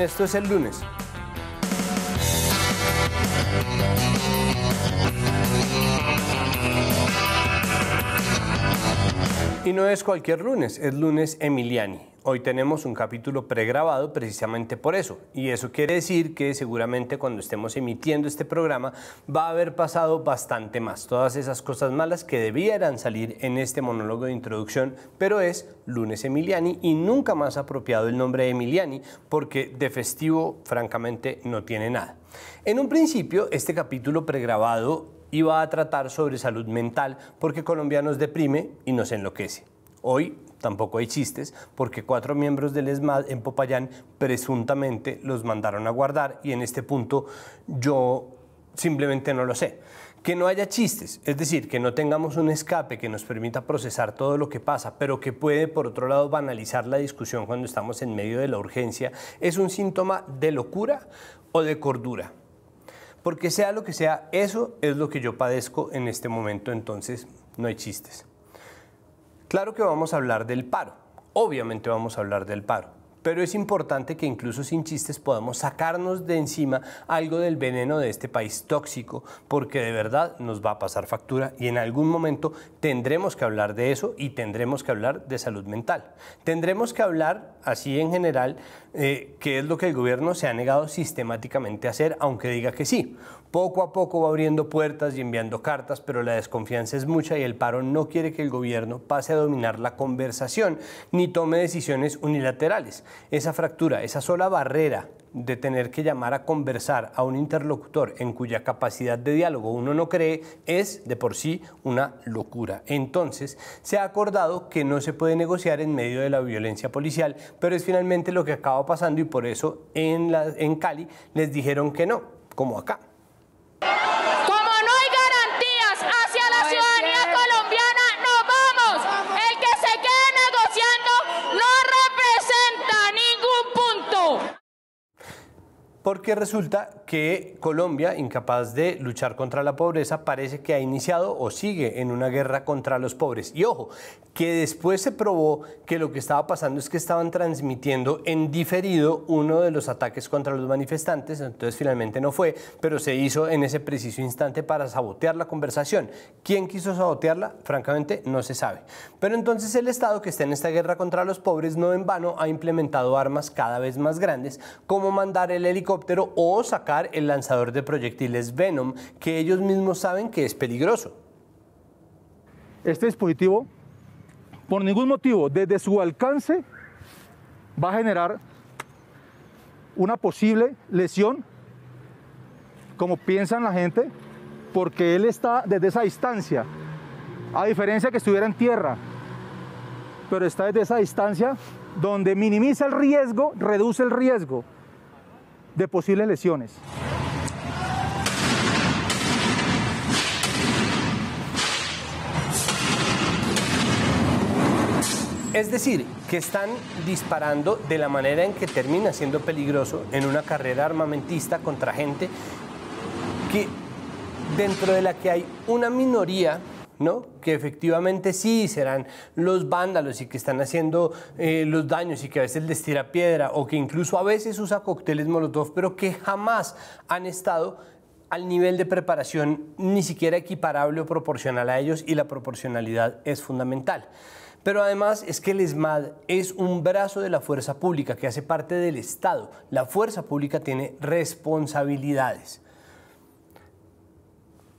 Esto es el lunes. Y no es cualquier lunes, es lunes Emiliani. Hoy tenemos un capítulo pregrabado precisamente por eso. Y eso quiere decir que seguramente cuando estemos emitiendo este programa va a haber pasado bastante más. Todas esas cosas malas que debieran salir en este monólogo de introducción, pero es lunes Emiliani y nunca más apropiado el nombre de Emiliani porque de festivo francamente no tiene nada. En un principio, este capítulo pregrabado iba a tratar sobre salud mental porque Colombia nos deprime y nos enloquece. Hoy tampoco hay chistes, porque cuatro miembros del ESMAD en Popayán presuntamente los mandaron a guardar y en este punto yo simplemente no lo sé. Que no haya chistes, es decir, que no tengamos un escape que nos permita procesar todo lo que pasa, pero que puede, por otro lado, banalizar la discusión cuando estamos en medio de la urgencia, es un síntoma de locura o de cordura. Porque sea lo que sea, eso es lo que yo padezco en este momento, entonces no hay chistes. Claro que vamos a hablar del paro, obviamente vamos a hablar del paro pero es importante que incluso sin chistes podamos sacarnos de encima algo del veneno de este país tóxico, porque de verdad nos va a pasar factura y en algún momento tendremos que hablar de eso y tendremos que hablar de salud mental. Tendremos que hablar, así en general, eh, qué que es lo que el gobierno se ha negado sistemáticamente a hacer, aunque diga que sí. Poco a poco va abriendo puertas y enviando cartas, pero la desconfianza es mucha y el paro no quiere que el gobierno pase a dominar la conversación ni tome decisiones unilaterales. Esa fractura, esa sola barrera de tener que llamar a conversar a un interlocutor en cuya capacidad de diálogo uno no cree es de por sí una locura. Entonces, se ha acordado que no se puede negociar en medio de la violencia policial, pero es finalmente lo que acaba pasando y por eso en, Cali les dijeron que no, como acá. porque resulta que Colombia, incapaz de luchar contra la pobreza, parece que ha iniciado o sigue en una guerra contra los pobres. Y ojo, que después se probó que lo que estaba pasando es que estaban transmitiendo en diferido uno de los ataques contra los manifestantes, entonces finalmente no fue, pero se hizo en ese preciso instante para sabotear la conversación. ¿Quién quiso sabotearla? Francamente no se sabe. Pero entonces el Estado que está en esta guerra contra los pobres no en vano ha implementado armas cada vez más grandes, como mandar el helicóptero o sacar el lanzador de proyectiles Venom, que ellos mismos saben que es peligroso. Este dispositivo, por ningún motivo, desde su alcance, va a generar una posible lesión, como piensan la gente, porque él está desde esa distancia, a diferencia que estuviera en tierra, pero está desde esa distancia donde minimiza el riesgo, reduce el riesgo de posibles lesiones. Es decir, que están disparando de la manera en que termina siendo peligroso en una carrera armamentista contra gente que dentro de la que hay una minoría que efectivamente sí serán los vándalos y que están haciendo eh, los daños y que a veces les tira piedra o que incluso a veces usa cócteles molotov, pero que jamás han estado al nivel de preparación ni siquiera equiparable o proporcional a ellos y la proporcionalidad es fundamental. Pero además es que el ESMAD es un brazo de la fuerza pública que hace parte del Estado. La fuerza pública tiene responsabilidades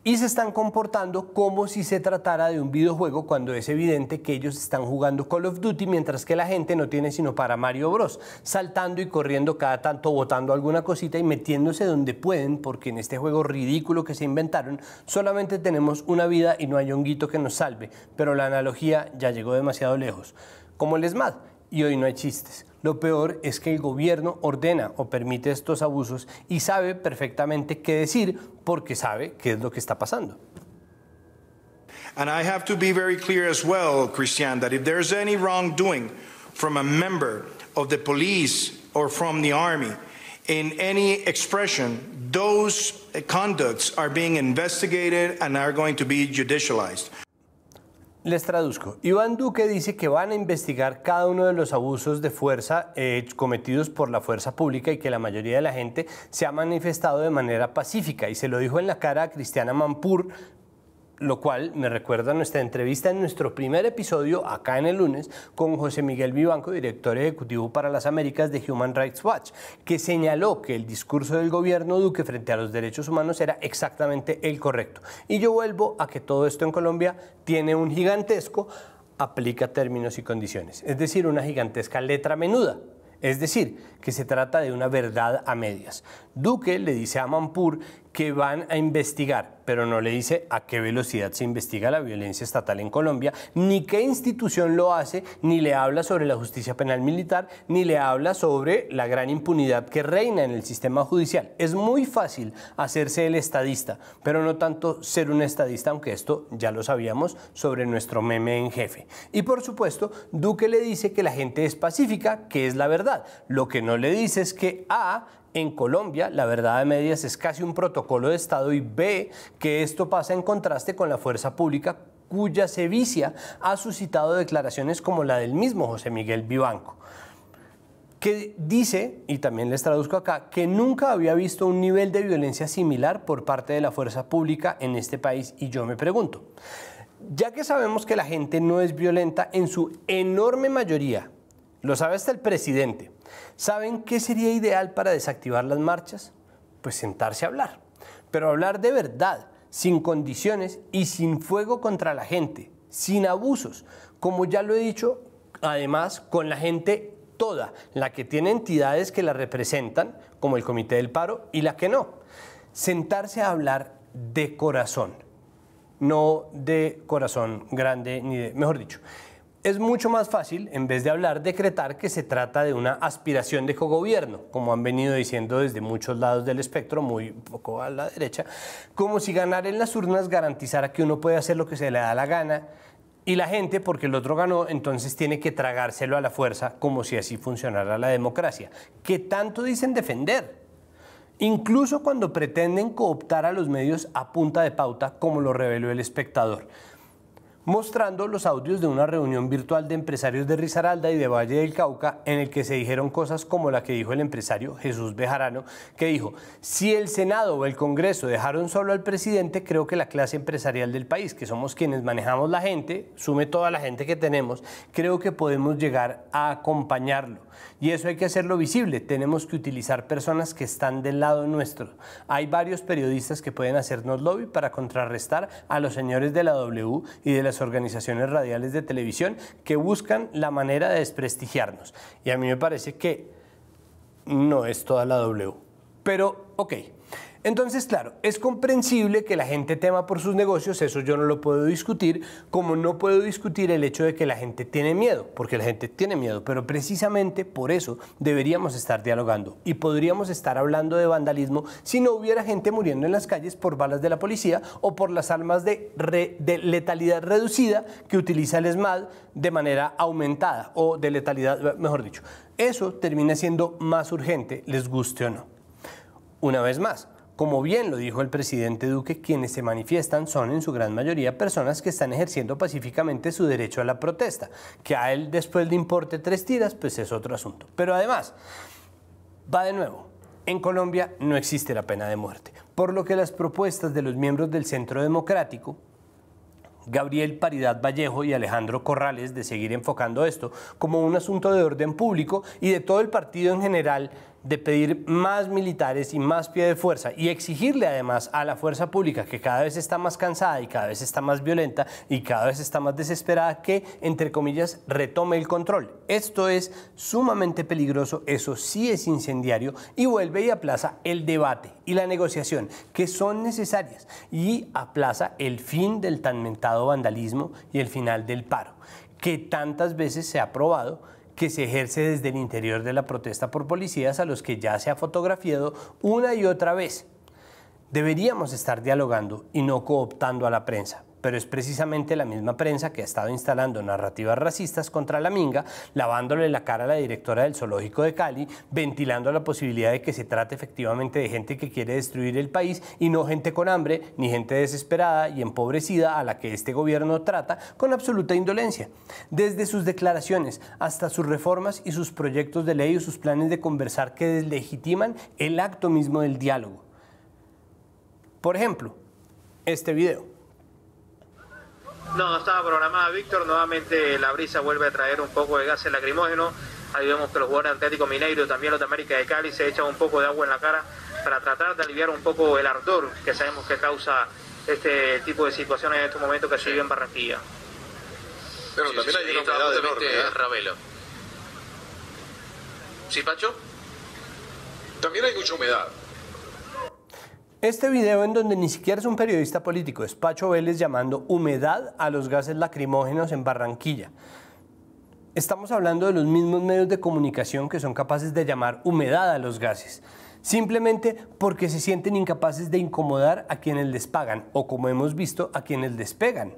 y se están comportando como si se tratara de un videojuego cuando es evidente que ellos están jugando Call of Duty mientras que la gente no tiene sino para Mario Bros, saltando y corriendo cada tanto, botando alguna cosita y metiéndose donde pueden porque en este juego ridículo que se inventaron solamente tenemos una vida y no hay honguito que nos salve, pero la analogía ya llegó demasiado lejos, como el SMAD y hoy no hay chistes. Lo peor es que el gobierno ordena o permite estos abusos y sabe perfectamente qué decir porque sabe qué es lo que está pasando. And I have to be very clear as well, Christian, that if there's any wrongdoing from a member of the police or from the army in any expression, those conducts are being investigated and are going to be judicialized. Les traduzco. Iván Duque dice que van a investigar cada uno de los abusos de fuerza eh, cometidos por la fuerza pública y que la mayoría de la gente se ha manifestado de manera pacífica. Y se lo dijo en la cara a Cristiana Mampur, lo cual me recuerda nuestra entrevista en nuestro primer episodio acá en el lunes con José Miguel Vivanco, director ejecutivo para las Américas de Human Rights Watch, que señaló que el discurso del gobierno Duque frente a los derechos humanos era exactamente el correcto. Y yo vuelvo a que todo esto en Colombia tiene un gigantesco aplica términos y condiciones, es decir, una gigantesca letra menuda. Es decir, que se trata de una verdad a medias. Duque le dice a Manpur que van a investigar, pero no le dice a qué velocidad se investiga la violencia estatal en Colombia, ni qué institución lo hace, ni le habla sobre la justicia penal militar, ni le habla sobre la gran impunidad que reina en el sistema judicial. Es muy fácil hacerse el estadista, pero no tanto ser un estadista, aunque esto ya lo sabíamos sobre nuestro meme en jefe. Y por supuesto, Duque le dice que la gente es pacífica, que es la verdad, lo que no no le dices que A, en Colombia la verdad de medias es casi un protocolo de Estado y B, que esto pasa en contraste con la fuerza pública cuya sevicia ha suscitado declaraciones como la del mismo José Miguel Vivanco que dice, y también les traduzco acá, que nunca había visto un nivel de violencia similar por parte de la fuerza pública en este país. Y yo me pregunto, ya que sabemos que la gente no es violenta en su enorme mayoría, lo sabe hasta el presidente. ¿Saben qué sería ideal para desactivar las marchas? Pues sentarse a hablar. Pero hablar de verdad, sin condiciones y sin fuego contra la gente, sin abusos. Como ya lo he dicho, además con la gente toda, la que tiene entidades que la representan, como el Comité del Paro, y la que no. Sentarse a hablar de corazón, no de corazón grande ni de, mejor dicho, es mucho más fácil, en vez de hablar, decretar que se trata de una aspiración de cogobierno, como han venido diciendo desde muchos lados del espectro, muy poco a la derecha, como si ganar en las urnas garantizara que uno puede hacer lo que se le da la gana y la gente, porque el otro ganó, entonces tiene que tragárselo a la fuerza, como si así funcionara la democracia, que tanto dicen defender incluso cuando pretenden cooptar a los medios a punta de pauta, como lo reveló el espectador mostrando los audios de una reunión virtual de empresarios de Risaralda y de Valle del Cauca en el que se dijeron cosas como la que dijo el empresario Jesús Bejarano, que dijo, si el Senado o el Congreso dejaron solo al presidente, creo que la clase empresarial del país, que somos quienes manejamos la gente, sume toda la gente que tenemos, creo que podemos llegar a acompañarlo. Y eso hay que hacerlo visible. Tenemos que utilizar personas que están del lado nuestro. Hay varios periodistas que pueden hacernos lobby para contrarrestar a los señores de la W y de las organizaciones radiales de televisión que buscan la manera de desprestigiarnos. Y a mí me parece que no es toda la W. Pero, ok. Entonces, claro, es comprensible que la gente tema por sus negocios, eso yo no lo puedo discutir, como no puedo discutir el hecho de que la gente tiene miedo, porque la gente tiene miedo, pero precisamente por eso deberíamos estar dialogando y podríamos estar hablando de vandalismo si no hubiera gente muriendo en las calles por balas de la policía o por las armas de, letalidad reducida que utiliza el ESMAD de manera aumentada o de letalidad, mejor dicho. Eso termina siendo más urgente, les guste o no. Una vez más, como bien lo dijo el presidente Duque, quienes se manifiestan son en su gran mayoría personas que están ejerciendo pacíficamente su derecho a la protesta, que a él después le importe tres tiras, pues es otro asunto. Pero además, va de nuevo, en Colombia no existe la pena de muerte, por lo que las propuestas de los miembros del Centro Democrático, Gabriel Paridad Vallejo y Alejandro Corrales, de seguir enfocando esto como un asunto de orden público y de todo el partido en general, de pedir más militares y más pie de fuerza y exigirle además a la fuerza pública que cada vez está más cansada y cada vez está más violenta y cada vez está más desesperada que, entre comillas, retome el control. Esto es sumamente peligroso, eso sí es incendiario y vuelve y aplaza el debate y la negociación que son necesarias y aplaza el fin del tan mentado vandalismo y el final del paro que tantas veces se ha probado que se ejerce desde el interior de la protesta por policías a los que ya se ha fotografiado una y otra vez. Deberíamos estar dialogando y no cooptando a la prensa pero es precisamente la misma prensa que ha estado instalando narrativas racistas contra la Minga, lavándole la cara a la directora del zoológico de Cali, ventilando la posibilidad de que se trate efectivamente de gente que quiere destruir el país y no gente con hambre ni gente desesperada y empobrecida a la que este gobierno trata con absoluta indolencia. Desde sus declaraciones hasta sus reformas y sus proyectos de ley y sus planes de conversar que deslegitiman el acto mismo del diálogo. Por ejemplo, este video. No, estaba programada, Víctor. Nuevamente la brisa vuelve a traer un poco de gases lacrimógenos. Ahí vemos que los jugadores Atlético Mineiro, también los de América de Cali, se echan un poco de agua en la cara para tratar de aliviar un poco el ardor que sabemos que causa este tipo de situaciones en estos momentos que se vive en Barranquilla. Pero también hay una humedad enorme. ¿eh? Ravelo. ¿Sí, Pacho? También hay mucha humedad. Este video en donde ni siquiera es un periodista político, es Pacho Vélez llamando humedad a los gases lacrimógenos en Barranquilla. Estamos hablando de los mismos medios de comunicación que son capaces de llamar humedad a los gases, simplemente porque se sienten incapaces de incomodar a quienes les pagan o como hemos visto a quienes les pegan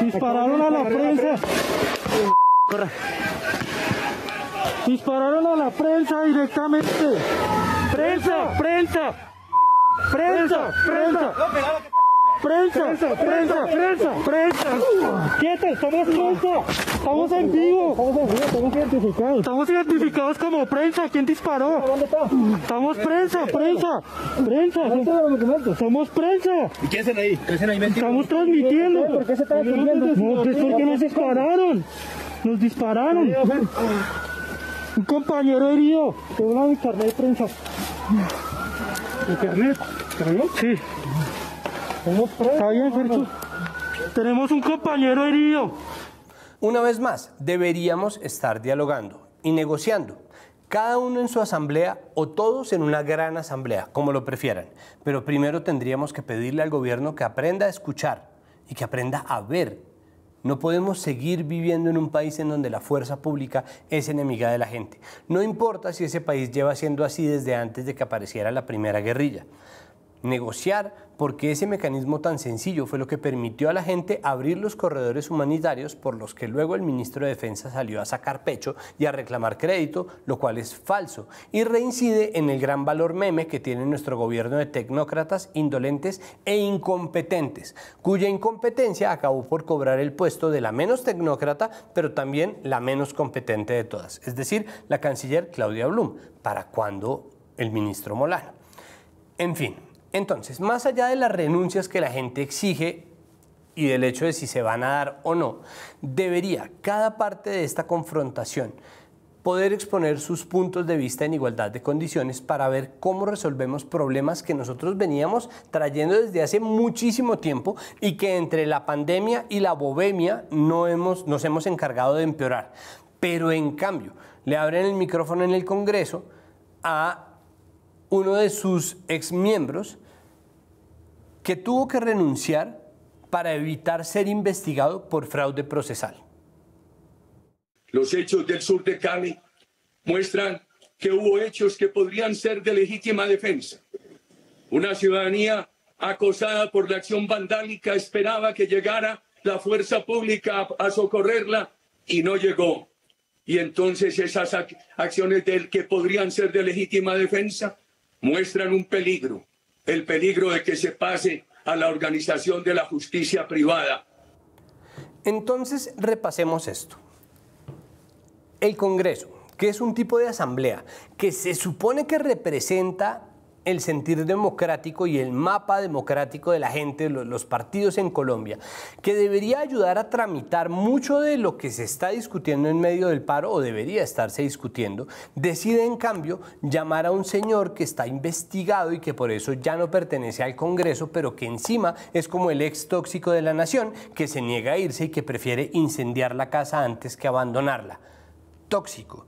dispararon, a la prensa. Dispararon a la prensa directamente. prensa. Prensa, prensa. prensa prensa, prensa, prensa, prensa. Quieta, estamos prensa, estamos en vivo. Estamos en vivo, estamos identificados. Estamos identificados como prensa, ¿quién disparó? ¿Dónde está? Estamos prensa, prensa, prensa. Somos prensa. ¿Y qué hacen ahí? ¿Qué ahí? Estamos transmitiendo. ¿Por qué se está No, es porque nos dispararon. Nos dispararon. Un compañero herido. Tengo una carnet de prensa. ¿Internet? ¿Carnet? Sí. Tenemos un compañero herido. Una vez más, deberíamos estar dialogando y negociando. Cada uno en su asamblea o todos en una gran asamblea, como lo prefieran. Pero primero tendríamos que pedirle al gobierno que aprenda a escuchar y que aprenda a ver. No podemos seguir viviendo en un país en donde la fuerza pública es enemiga de la gente. No importa si ese país lleva siendo así desde antes de que apareciera la primera guerrilla negociar, porque ese mecanismo tan sencillo fue lo que permitió a la gente abrir los corredores humanitarios por los que luego el ministro de Defensa salió a sacar pecho y a reclamar crédito, lo cual es falso, y reincide en el gran valor meme que tiene nuestro gobierno de tecnócratas indolentes e incompetentes, cuya incompetencia acabó por cobrar el puesto de la menos tecnócrata, pero también la menos competente de todas, es decir, la canciller Claudia Blum, para cuando el ministro Molano. En fin, entonces, más allá de las renuncias que la gente exige y del hecho de si se van a dar o no, debería cada parte de esta confrontación poder exponer sus puntos de vista en igualdad de condiciones para ver cómo resolvemos problemas que nosotros veníamos trayendo desde hace muchísimo tiempo y que entre la pandemia y la bohemia no nos hemos encargado de empeorar. Pero en cambio, le abren el micrófono en el Congreso a uno de sus exmiembros que tuvo que renunciar para evitar ser investigado por fraude procesal. Los hechos del sur de Cali muestran que hubo hechos que podrían ser de legítima defensa. Una ciudadanía acosada por la acción vandálica esperaba que llegara la fuerza pública a, socorrerla y no llegó. Y entonces esas acciones del que podrían ser de legítima defensa muestran un peligro el peligro de que se pase a la organización de la justicia privada. Entonces, repasemos esto. El Congreso, que es un tipo de asamblea que se supone que representa el sentir democrático y el mapa democrático de la gente, los partidos en Colombia, que debería ayudar a tramitar mucho de lo que se está discutiendo en medio del paro o debería estarse discutiendo, decide en cambio llamar a un señor que está investigado y que por eso ya no pertenece al Congreso, pero que encima es como el ex tóxico de la nación, que se niega a irse y que prefiere incendiar la casa antes que abandonarla. Tóxico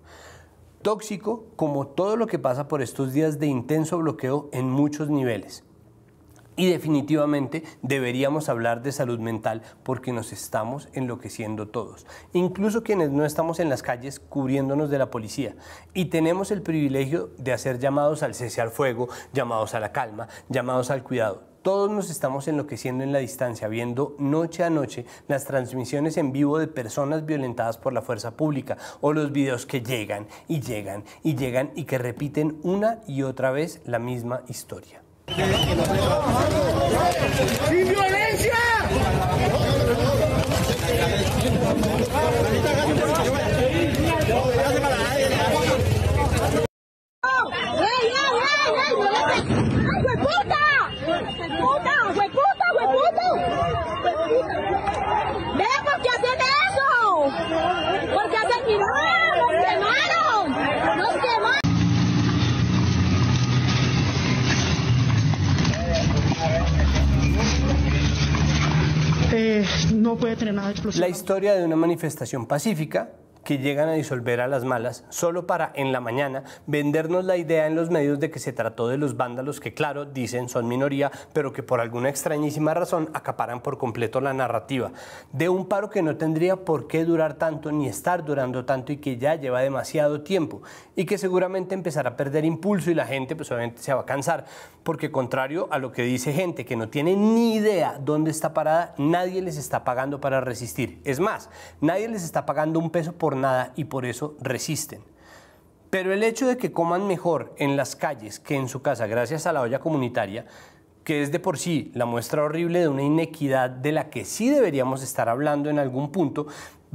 tóxico como todo lo que pasa por estos días de intenso bloqueo en muchos niveles. Y definitivamente deberíamos hablar de salud mental porque nos estamos enloqueciendo todos, incluso quienes no estamos en las calles cubriéndonos de la policía. Y tenemos el privilegio de hacer llamados al cese al fuego, llamados a la calma, llamados al cuidado todos nos estamos enloqueciendo en la distancia, viendo noche a noche las transmisiones en vivo de personas violentadas por la fuerza pública o los videos que llegan y llegan y llegan y que repiten una y otra vez la misma historia. ¡Sin violencia! La historia de una manifestación pacífica que llegan a disolver a las malas, solo para en la mañana vendernos la idea en los medios de que se trató de los vándalos que, claro, dicen son minoría, pero que por alguna extrañísima razón acaparan por completo la narrativa. De un paro que no tendría por qué durar tanto ni estar durando tanto y que ya lleva demasiado tiempo y que seguramente empezará a perder impulso y la gente pues obviamente se va a cansar, porque contrario a lo que dice gente que no tiene ni idea dónde está parada, nadie les está pagando para resistir. Es más, nadie les está pagando un peso por nada y por eso resisten. Pero el hecho de que coman mejor en las calles que en su casa gracias a la olla comunitaria, que es de por sí la muestra horrible de una inequidad de la que sí deberíamos estar hablando en algún punto,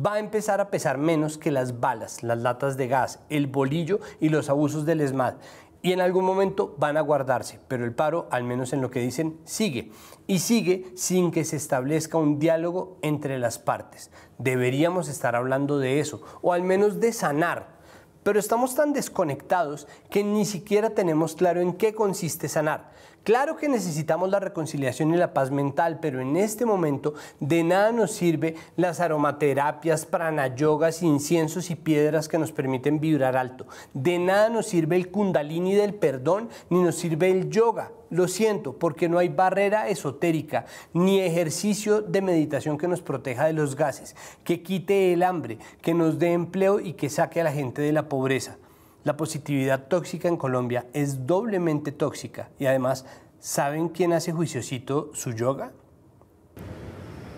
va a empezar a pesar menos que las balas, las latas de gas, el bolillo y los abusos del ESMAD. Y en algún momento van a guardarse, pero el paro, al menos en lo que dicen, sigue. Y sigue sin que se establezca un diálogo entre las partes. Deberíamos estar hablando de eso, o al menos de sanar. Pero estamos tan desconectados que ni siquiera tenemos claro en qué consiste sanar. Claro que necesitamos la reconciliación y la paz mental, pero en este momento de nada nos sirve las aromaterapias, pranayogas, inciensos y piedras que nos permiten vibrar alto. De nada nos sirve el kundalini del perdón, ni nos sirve el yoga. Lo siento, porque no hay barrera esotérica ni ejercicio de meditación que nos proteja de los gases, que quite el hambre, que nos dé empleo y que saque a la gente de la pobreza. La positividad tóxica en Colombia es doblemente tóxica y además, ¿saben quién hace juiciosito su yoga?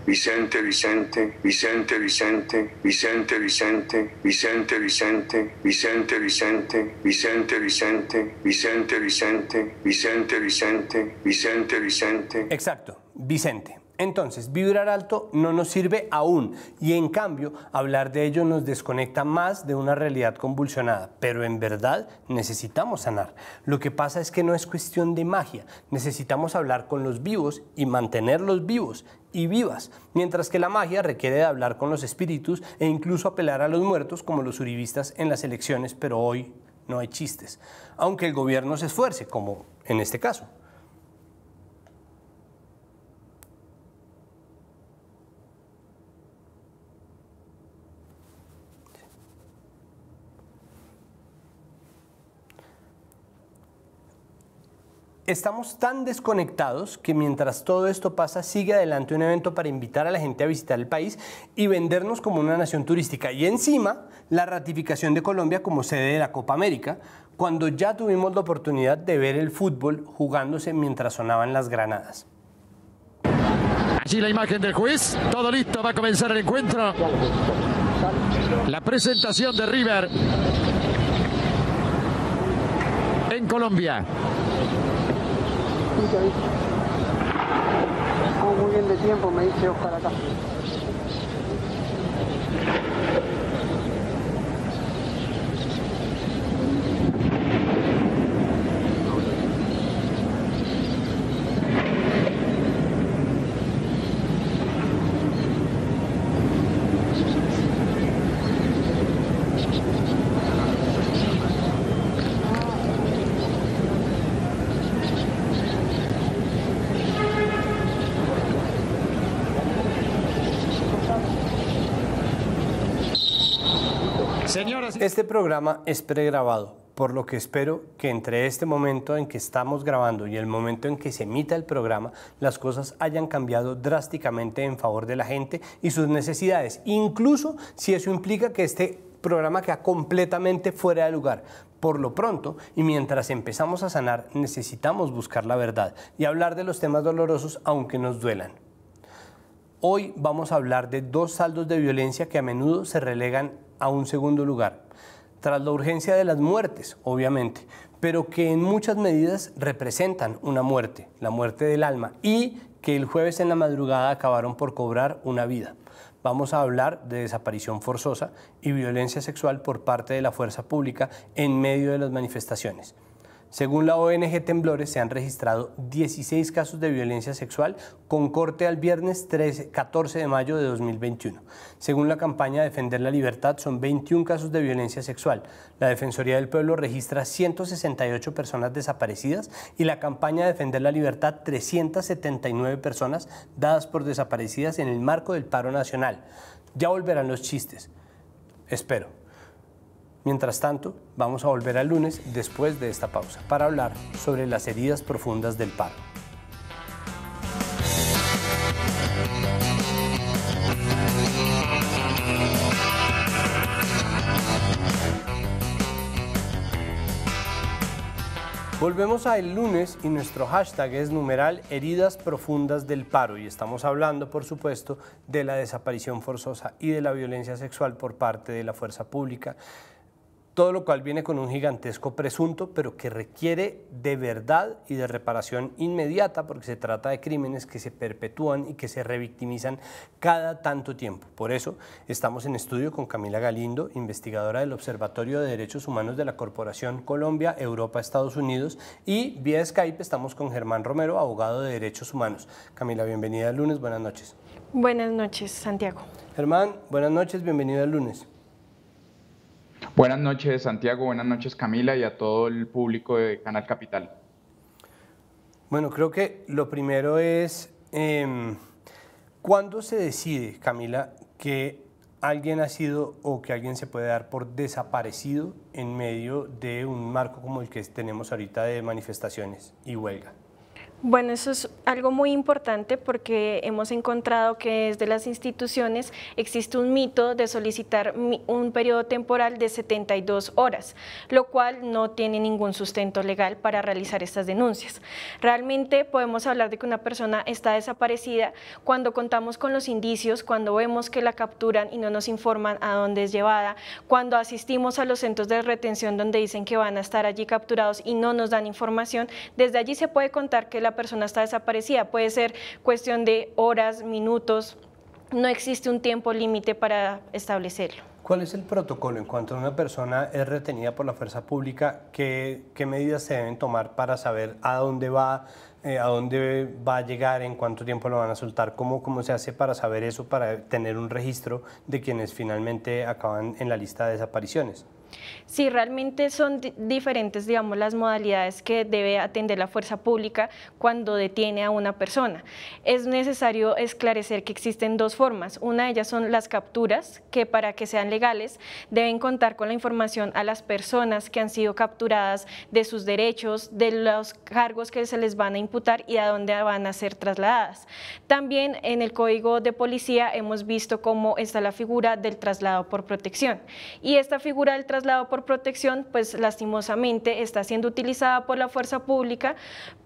Vicente, Vicente, Vicente, Vicente, Vicente, Vicente, Vicente, Vicente, Vicente, Vicente, Vicente, Vicente, Vicente, Vicente, Vicente, Vicente, Vicente, Vicente. Exacto, Vicente. Entonces, vibrar alto no nos sirve aún y en cambio hablar de ello nos desconecta más de una realidad convulsionada, pero en verdad necesitamos sanar. Lo que pasa es que no es cuestión de magia, necesitamos hablar con los vivos y mantenerlos vivos y vivas, mientras que la magia requiere hablar con los espíritus e incluso apelar a los muertos como los uribistas en las elecciones, pero hoy no hay chistes, aunque el gobierno se esfuerce, como en este caso. Estamos tan desconectados que mientras todo esto pasa, sigue adelante un evento para invitar a la gente a visitar el país y vendernos como una nación turística. Y encima, la ratificación de Colombia como sede de la Copa América, cuando ya tuvimos la oportunidad de ver el fútbol jugándose mientras sonaban las granadas. Allí la imagen del juez, todo listo, va a comenzar el encuentro. La presentación de River en Colombia. Estamos Muy bien de tiempo, me dice para acá. Este programa es pregrabado, por lo que espero que entre este momento en que estamos grabando y el momento en que se emita el programa, las cosas hayan cambiado drásticamente en favor de la gente y sus necesidades, incluso si eso implica que este programa queda completamente fuera de lugar. Por lo pronto, y mientras empezamos a sanar, necesitamos buscar la verdad y hablar de los temas dolorosos aunque nos duelan. Hoy vamos a hablar de dos saldos de violencia que a menudo se relegan a un segundo lugar, tras la urgencia de las muertes, obviamente, pero que en muchas medidas representan una muerte, la muerte del alma, y que el jueves en la madrugada acabaron por cobrar una vida. Vamos a hablar de desaparición forzosa y violencia sexual por parte de la fuerza pública en medio de las manifestaciones. Según la ONG Temblores, se han registrado 16 casos de violencia sexual con corte al viernes 14 de mayo de 2021. Según la campaña Defender la Libertad, son 21 casos de violencia sexual. La Defensoría del Pueblo registra 168 personas desaparecidas y la campaña Defender la Libertad 379 personas dadas por desaparecidas en el marco del paro nacional. Ya volverán los chistes. Espero. Mientras tanto, vamos a volver al lunes después de esta pausa para hablar sobre las heridas profundas del paro. Volvemos a el lunes y nuestro hashtag es numeral heridas profundas del paro y estamos hablando, por supuesto, de la desaparición forzosa y de la violencia sexual por parte de la fuerza pública todo lo cual viene con un gigantesco presunto, pero que requiere de verdad y de reparación inmediata, porque se trata de crímenes que se perpetúan y que se revictimizan cada tanto tiempo. Por eso estamos en estudio con Camila Galindo, investigadora del Observatorio de Derechos Humanos de la Corporación Colombia, Europa, Estados Unidos, y vía Skype estamos con Germán Romero, abogado de Derechos Humanos. Camila, bienvenida al lunes, buenas noches. Buenas noches, Santiago. Germán, buenas noches, bienvenido al lunes. Buenas noches, Santiago. Buenas noches, Camila, y a todo el público de Canal Capital. Bueno, creo que lo primero es, em, ¿cuándo se decide, Camila, que alguien ha sido o que alguien se puede dar por desaparecido en medio de un marco como el que tenemos ahorita de manifestaciones y huelga? Bueno, eso es algo muy importante porque hemos encontrado que desde las instituciones existe un mito de solicitar un periodo temporal de 72 horas, lo cual no tiene ningún sustento legal para realizar estas denuncias. Realmente podemos hablar de que una persona está desaparecida cuando contamos con los indicios, cuando vemos que la capturan y no nos informan a dónde es llevada, cuando asistimos a los centros de retención donde dicen que van a estar allí capturados y no nos dan información, desde allí se puede contar que la persona está desaparecida. Puede ser cuestión de horas, minutos. No existe un tiempo límite para establecerlo. ¿Cuál es el protocolo en cuanto a una persona es retenida por la fuerza pública? ¿Qué, qué medidas se deben tomar para saber a dónde va, eh, a dónde va a llegar, en cuánto tiempo lo van a soltar? ¿Cómo, ¿Cómo se hace para saber eso, para tener un registro de quienes finalmente acaban en la lista de desapariciones? si realmente son diferentes, digamos, las modalidades que debe atender la fuerza pública cuando detiene a una persona. Es necesario esclarecer que existen dos formas. Una de ellas son las capturas, que para que sean legales deben contar con la información a las personas que han sido capturadas de sus derechos, de los cargos que se les van a imputar y a dónde van a ser trasladadas. También en el Código de Policía hemos visto cómo está la figura del traslado por protección. Y esta figura del traslado por protección, pues lastimosamente está siendo utilizada por la fuerza pública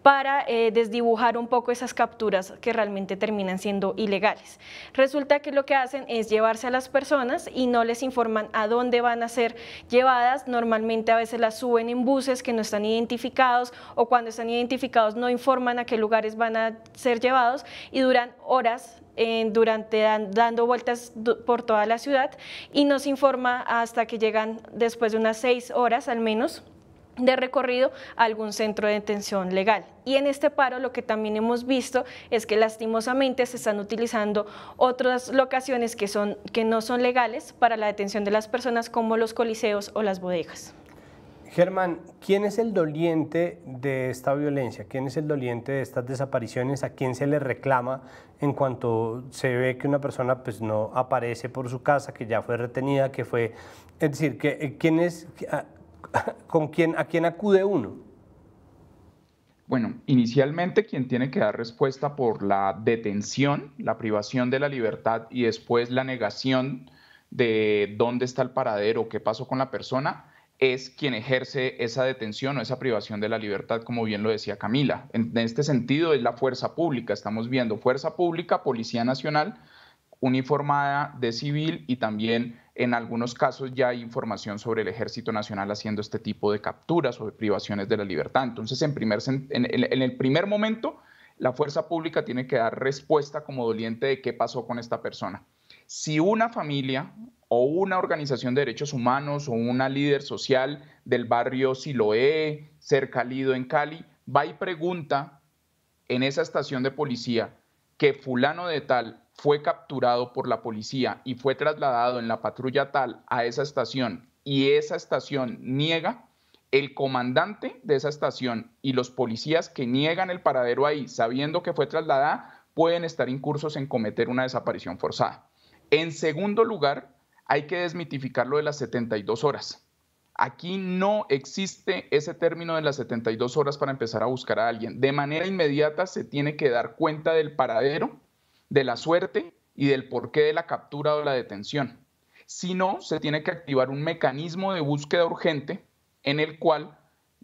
para eh, desdibujar un poco esas capturas que realmente terminan siendo ilegales. Resulta que lo que hacen es llevarse a las personas y no les informan a dónde van a ser llevadas. Normalmente a veces las suben en buses que no están identificados o cuando están identificados no informan a qué lugares van a ser llevados y duran horas eh, durante dando vueltas por toda la ciudad y se informa hasta que llegan después de una seis horas al menos de recorrido a algún centro de detención legal. Y en este paro lo que también hemos visto es que lastimosamente se están utilizando otras locaciones que, son, que no son legales para la detención de las personas como los coliseos o las bodegas. Germán, ¿quién es el doliente de esta violencia? ¿Quién es el doliente de estas desapariciones? ¿A quién se le reclama en cuanto se ve que una persona pues, no aparece por su casa, que ya fue retenida, que fue es decir, que, eh, ¿quién es, con quién, ¿a quién acude uno? Bueno, inicialmente quien tiene que dar respuesta por la detención, la privación de la libertad y después la negación de dónde está el paradero, qué pasó con la persona, es quien ejerce esa detención o esa privación de la libertad, como bien lo decía Camila. En, este sentido es la fuerza pública, estamos viendo fuerza pública, Policía Nacional, uniformada de civil y también en algunos casos ya hay información sobre el Ejército Nacional haciendo este tipo de capturas o privaciones de la libertad. Entonces, en, primer, en, el primer momento, la fuerza pública tiene que dar respuesta como doliente de qué pasó con esta persona. Si una familia o una organización de derechos humanos o una líder social del barrio Siloé, cerca Lido en Cali, va y pregunta en esa estación de policía que fulano de tal fue capturado por la policía y fue trasladado en la patrulla tal a esa estación y esa estación niega, el comandante de esa estación y los policías que niegan el paradero ahí sabiendo que fue trasladada pueden estar incursos en cometer una desaparición forzada. En segundo lugar, hay que desmitificar lo de las 72 horas. Aquí no existe ese término de las 72 horas para empezar a buscar a alguien. De manera inmediata se tiene que dar cuenta del paradero de la suerte y del porqué de la captura o la detención. Si no, se tiene que activar un mecanismo de búsqueda urgente en el cual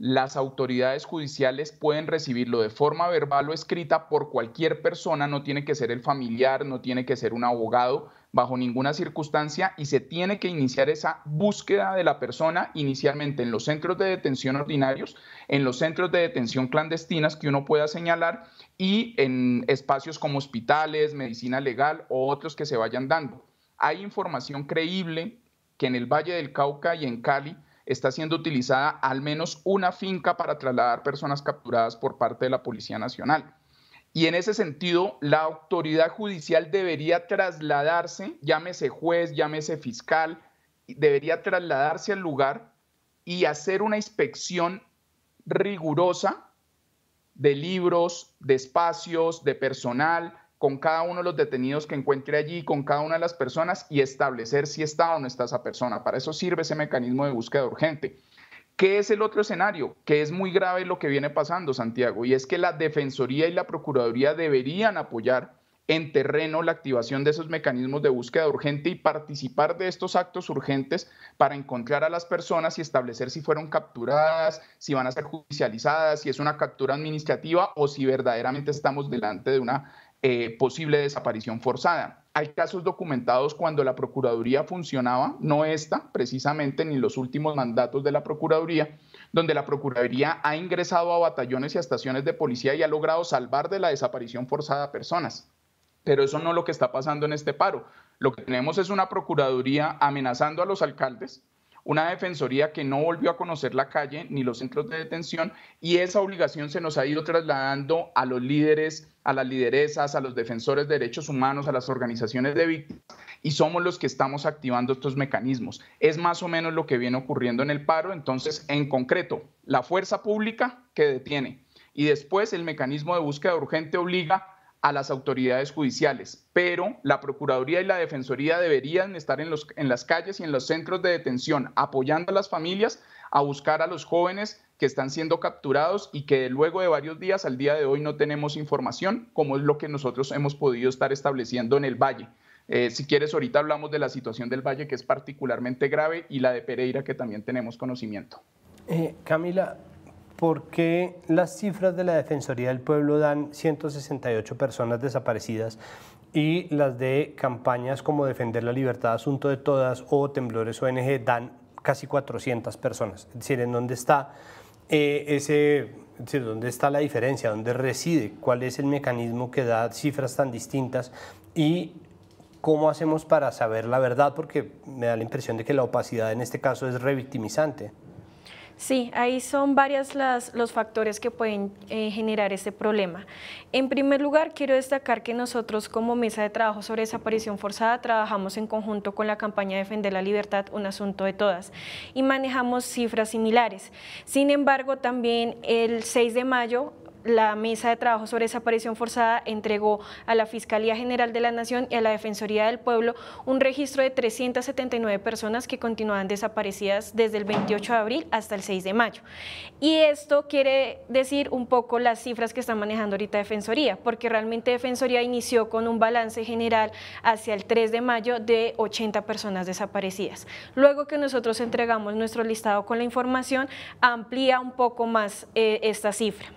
las autoridades judiciales pueden recibirlo de forma verbal o escrita por cualquier persona, no tiene que ser el familiar, no tiene que ser un abogado, bajo ninguna circunstancia, y se tiene que iniciar esa búsqueda de la persona inicialmente en los centros de detención ordinarios, en los centros de detención clandestinas que uno pueda señalar y en espacios como hospitales, medicina legal o otros que se vayan dando. Hay información creíble que en el Valle del Cauca y en Cali, está siendo utilizada al menos una finca para trasladar personas capturadas por parte de la Policía Nacional. Y en ese sentido, la autoridad judicial debería trasladarse, llámese juez, llámese fiscal, debería trasladarse al lugar y hacer una inspección rigurosa de libros, de espacios, de personal, con cada uno de los detenidos que encuentre allí, con cada una de las personas y establecer si está o no está esa persona. Para eso sirve ese mecanismo de búsqueda urgente. ¿Qué es el otro escenario? Que es muy grave lo que viene pasando, Santiago, y es que la Defensoría y la Procuraduría deberían apoyar en terreno la activación de esos mecanismos de búsqueda urgente y participar de estos actos urgentes para encontrar a las personas y establecer si fueron capturadas, si van a ser judicializadas, si es una captura administrativa o si verdaderamente estamos delante de una eh, posible desaparición forzada. Hay casos documentados cuando la Procuraduría funcionaba, no esta precisamente, ni los últimos mandatos de la Procuraduría, donde la Procuraduría ha ingresado a batallones y a estaciones de policía y ha logrado salvar de la desaparición forzada a personas. Pero eso no es lo que está pasando en este paro. Lo que tenemos es una Procuraduría amenazando a los alcaldes, una defensoría que no volvió a conocer la calle ni los centros de detención y esa obligación se nos ha ido trasladando a los líderes, a las lideresas, a los defensores de derechos humanos, a las organizaciones de víctimas y somos los que estamos activando estos mecanismos. Es más o menos lo que viene ocurriendo en el paro, entonces en concreto, la fuerza pública que detiene y después el mecanismo de búsqueda urgente obliga a las autoridades judiciales, pero la Procuraduría y la Defensoría deberían estar en, los, en las calles y en los centros de detención apoyando a las familias a buscar a los jóvenes que están siendo capturados y que luego de varios días al día de hoy no tenemos información, como es lo que nosotros hemos podido estar estableciendo en el Valle. Eh, si quieres, ahorita hablamos de la situación del Valle, que es particularmente grave, y la de Pereira, que también tenemos conocimiento. Eh, Camila, porque las cifras de la Defensoría del Pueblo dan 168 personas desaparecidas y las de campañas como Defender la Libertad, Asunto de Todas o Temblores ONG dan casi 400 personas. Es decir, ¿en dónde está eh, ese, es decir, dónde está la diferencia? ¿Dónde reside? ¿Cuál es el mecanismo que da cifras tan distintas? Y cómo hacemos para saber la verdad, porque me da la impresión de que la opacidad en este caso es revictimizante. Sí, ahí son varias las, los factores que pueden eh, generar este problema. En primer lugar, quiero destacar que nosotros como Mesa de Trabajo sobre Desaparición Forzada trabajamos en conjunto con la campaña Defender la Libertad, un asunto de todas, y manejamos cifras similares. Sin embargo, también el 6 de mayo la Mesa de Trabajo sobre Desaparición Forzada entregó a la Fiscalía General de la Nación y a la Defensoría del Pueblo un registro de 379 personas que continuaban desaparecidas desde el 28 de abril hasta el 6 de mayo. Y esto quiere decir un poco las cifras que está manejando ahorita Defensoría, porque realmente Defensoría inició con un balance general hacia el 3 de mayo de 80 personas desaparecidas. Luego que nosotros entregamos nuestro listado con la información, amplía un poco más eh, esta cifra.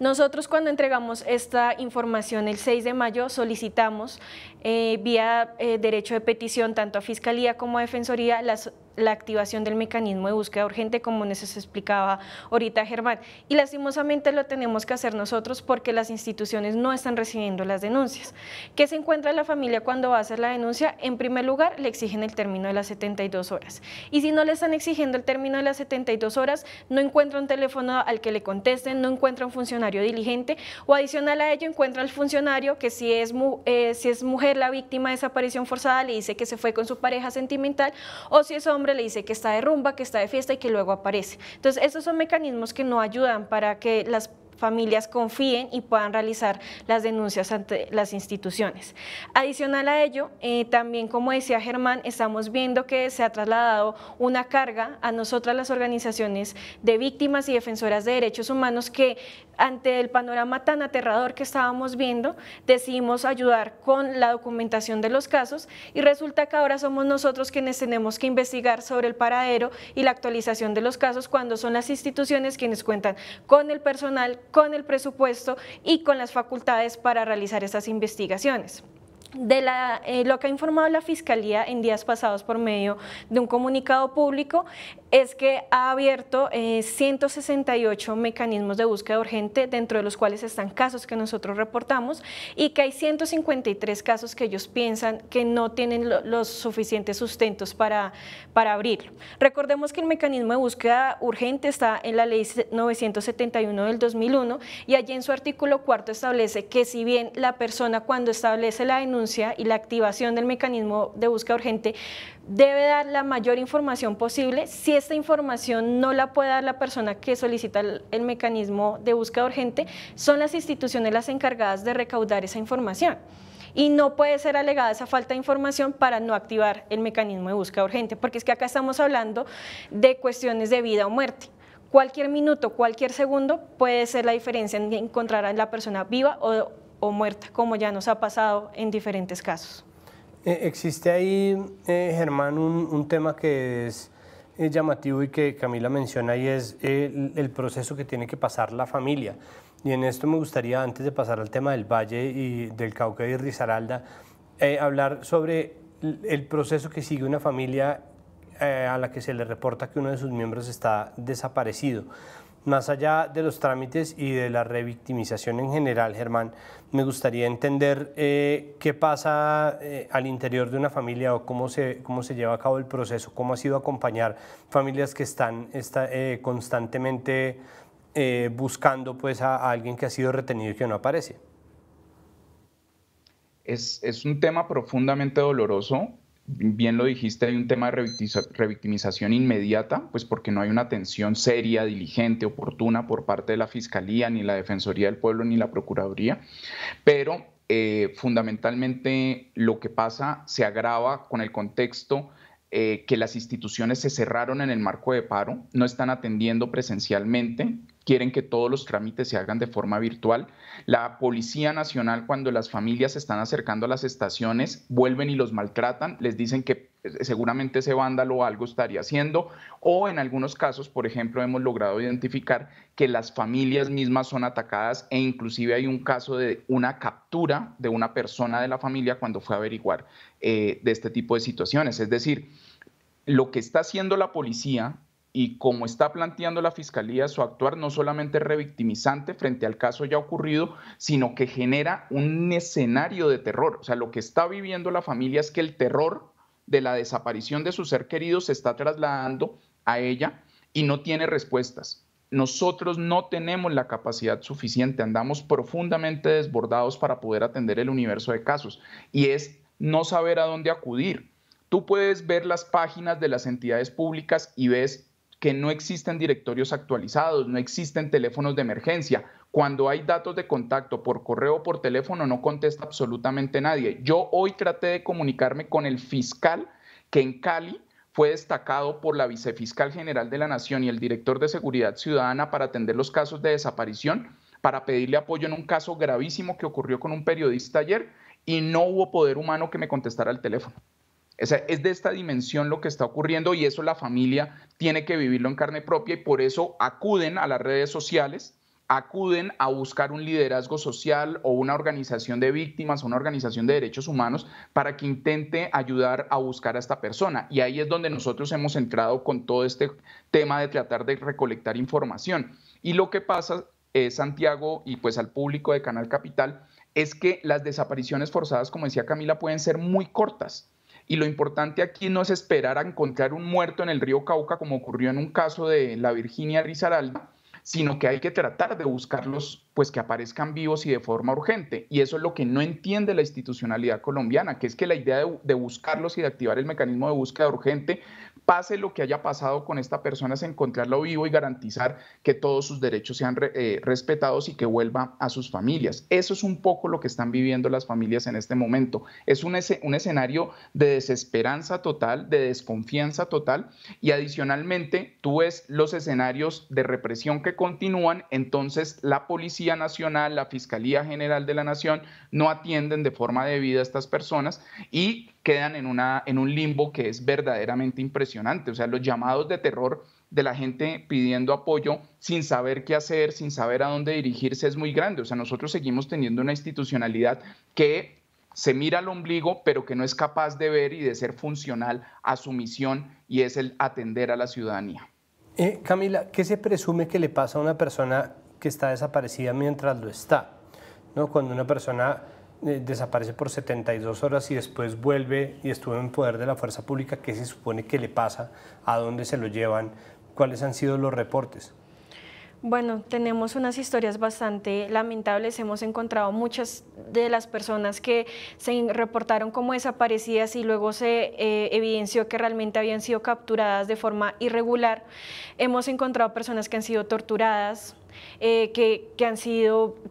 Nosotros cuando entregamos esta información el 6 de mayo solicitamos eh, vía eh, derecho de petición tanto a Fiscalía como a Defensoría la activación del mecanismo de búsqueda urgente, como nos explicaba ahorita Germán. Y lastimosamente lo tenemos que hacer nosotros porque las instituciones no están recibiendo las denuncias. ¿Qué se encuentra la familia cuando va a hacer la denuncia? En primer lugar, le exigen el término de las 72 horas. Y si no le están exigiendo el término de las 72 horas, no encuentra un teléfono al que le contesten, no encuentra un funcionario diligente o adicional a ello encuentra al funcionario que si es eh, mujer, la víctima de desaparición forzada le dice que se fue con su pareja sentimental o si es hombre le dice que está de rumba, que está de fiesta y que luego aparece. Entonces, estos son mecanismos que no ayudan para que las familias confíen y puedan realizar las denuncias ante las instituciones. Adicional a ello, eh, también como decía Germán, estamos viendo que se ha trasladado una carga a nosotras las organizaciones de víctimas y defensoras de derechos humanos que ante el panorama tan aterrador que estábamos viendo, decidimos ayudar con la documentación de los casos y resulta que ahora somos nosotros quienes tenemos que investigar sobre el paradero y la actualización de los casos cuando son las instituciones quienes cuentan con el personal, con el presupuesto y con las facultades para realizar estas investigaciones. De eh, lo que ha informado la Fiscalía en días pasados por medio de un comunicado público es que ha abierto 168 eh, mecanismos de búsqueda urgente, dentro de los cuales están casos que nosotros reportamos y que hay 153 casos que ellos piensan que no tienen los suficientes sustentos para, para abrirlo. Recordemos que el mecanismo de búsqueda urgente está en la ley 971 del 2001 y allí en su artículo cuarto establece que si bien la persona cuando establece la denuncia y la activación del mecanismo de búsqueda urgente debe dar la mayor información posible. Si esta información no la puede dar la persona que solicita el, mecanismo de búsqueda urgente, son las instituciones las encargadas de recaudar esa información. Y no puede ser alegada esa falta de información para no activar el mecanismo de búsqueda urgente, porque es que acá estamos hablando de cuestiones de vida o muerte. Cualquier minuto, cualquier segundo puede ser la diferencia en encontrar a la persona viva o muerta, como ya nos ha pasado en diferentes casos. Eh, existe ahí, eh, Germán, un, tema que es eh, llamativo y que Camila menciona y es el, proceso que tiene que pasar la familia. Y en esto me gustaría, antes de pasar al tema del Valle y del Cauca y Risaralda, hablar sobre el proceso que sigue una familia a la que se le reporta que uno de sus miembros está desaparecido. Más allá de los trámites y de la revictimización en general, Germán, me gustaría entender eh, qué pasa eh, al interior de una familia o cómo se, cómo se lleva a cabo el proceso, cómo ha sido acompañar familias que están eh, constantemente buscando pues, a, alguien que ha sido retenido y que no aparece. es un tema profundamente doloroso bien lo dijiste, hay un tema de revictimización inmediata, pues porque no hay una atención seria, diligente, oportuna por parte de la Fiscalía, ni la Defensoría del Pueblo, ni la Procuraduría, pero eh, fundamentalmente lo que pasa se agrava con el contexto eh, que las instituciones se cerraron en el marco de paro, no están atendiendo presencialmente, quieren que todos los trámites se hagan de forma virtual. La Policía Nacional, cuando las familias se están acercando a las estaciones, vuelven y los maltratan, les dicen que eh, seguramente ese vándalo algo estaría haciendo, o en algunos casos, por ejemplo, hemos logrado identificar que las familias mismas son atacadas e inclusive hay un caso de una captura de una persona de la familia cuando fue a averiguar eh, de este tipo de situaciones. Es decir, lo que está haciendo la policía y como está planteando la Fiscalía, su actuar no solamente es revictimizante frente al caso ya ocurrido, sino que genera un escenario de terror. O sea, lo que está viviendo la familia es que el terror de la desaparición de su ser querido se está trasladando a ella y no tiene respuestas. Nosotros no tenemos la capacidad suficiente, andamos profundamente desbordados para poder atender el universo de casos y es no saber a dónde acudir. Tú puedes ver las páginas de las entidades públicas y ves que no existen directorios actualizados, no existen teléfonos de emergencia. Cuando hay datos de contacto por correo o por teléfono no contesta absolutamente nadie. Yo hoy traté de comunicarme con el fiscal que en Cali fue destacado por la vicefiscal general de la Nación y el director de Seguridad Ciudadana para atender los casos de desaparición, para pedirle apoyo en un caso gravísimo que ocurrió con un periodista ayer y no hubo poder humano que me contestara el teléfono. Es, de esta dimensión lo que está ocurriendo y eso la familia tiene que vivirlo en carne propia y por eso acuden a las redes sociales acuden a buscar un liderazgo social o una organización de víctimas, una organización de derechos humanos, para que intente ayudar a buscar a esta persona. Y ahí es donde nosotros hemos entrado con todo este tema de tratar de recolectar información. Y lo que pasa, eh, Santiago, y pues al público de Canal Capital, es que las desapariciones forzadas, como decía Camila, pueden ser muy cortas. Y lo importante aquí no es esperar a encontrar un muerto en el río Cauca, como ocurrió en un caso de la Virginia Rizaralda, sino que hay que tratar de buscarlos, pues que aparezcan vivos y de forma urgente. Y eso es lo que no entiende la institucionalidad colombiana, que es que la idea de, de buscarlos y de activar el mecanismo de búsqueda urgente pase lo que haya pasado con esta persona, es encontrarlo vivo y garantizar que todos sus derechos sean eh, respetados y que vuelva a sus familias. Eso es un poco lo que están viviendo las familias en este momento. Es un, un escenario de desesperanza total, de desconfianza total y adicionalmente tú ves los escenarios de represión que continúan, entonces la Policía Nacional, la Fiscalía General de la Nación no atienden de forma debida a estas personas y quedan en, una, en un limbo que es verdaderamente impresionante. O sea, los llamados de terror de la gente pidiendo apoyo sin saber qué hacer, sin saber a dónde dirigirse es muy grande. O sea, nosotros seguimos teniendo una institucionalidad que se mira al ombligo, pero que no es capaz de ver y de ser funcional a su misión y es el atender a la ciudadanía. Eh, Camila, ¿qué se presume que le pasa a una persona que está desaparecida mientras lo está? ¿No? Cuando una persona eh, desaparece por 72 horas y después vuelve y estuvo en poder de la fuerza pública, ¿qué se supone que le pasa? ¿A dónde se lo llevan? ¿Cuáles han sido los reportes? Bueno, tenemos unas historias bastante lamentables. Hemos encontrado muchas de las personas que se reportaron como desaparecidas y luego se eh, evidenció que realmente habían sido capturadas de forma irregular. Hemos encontrado personas que han sido torturadas, eh, que,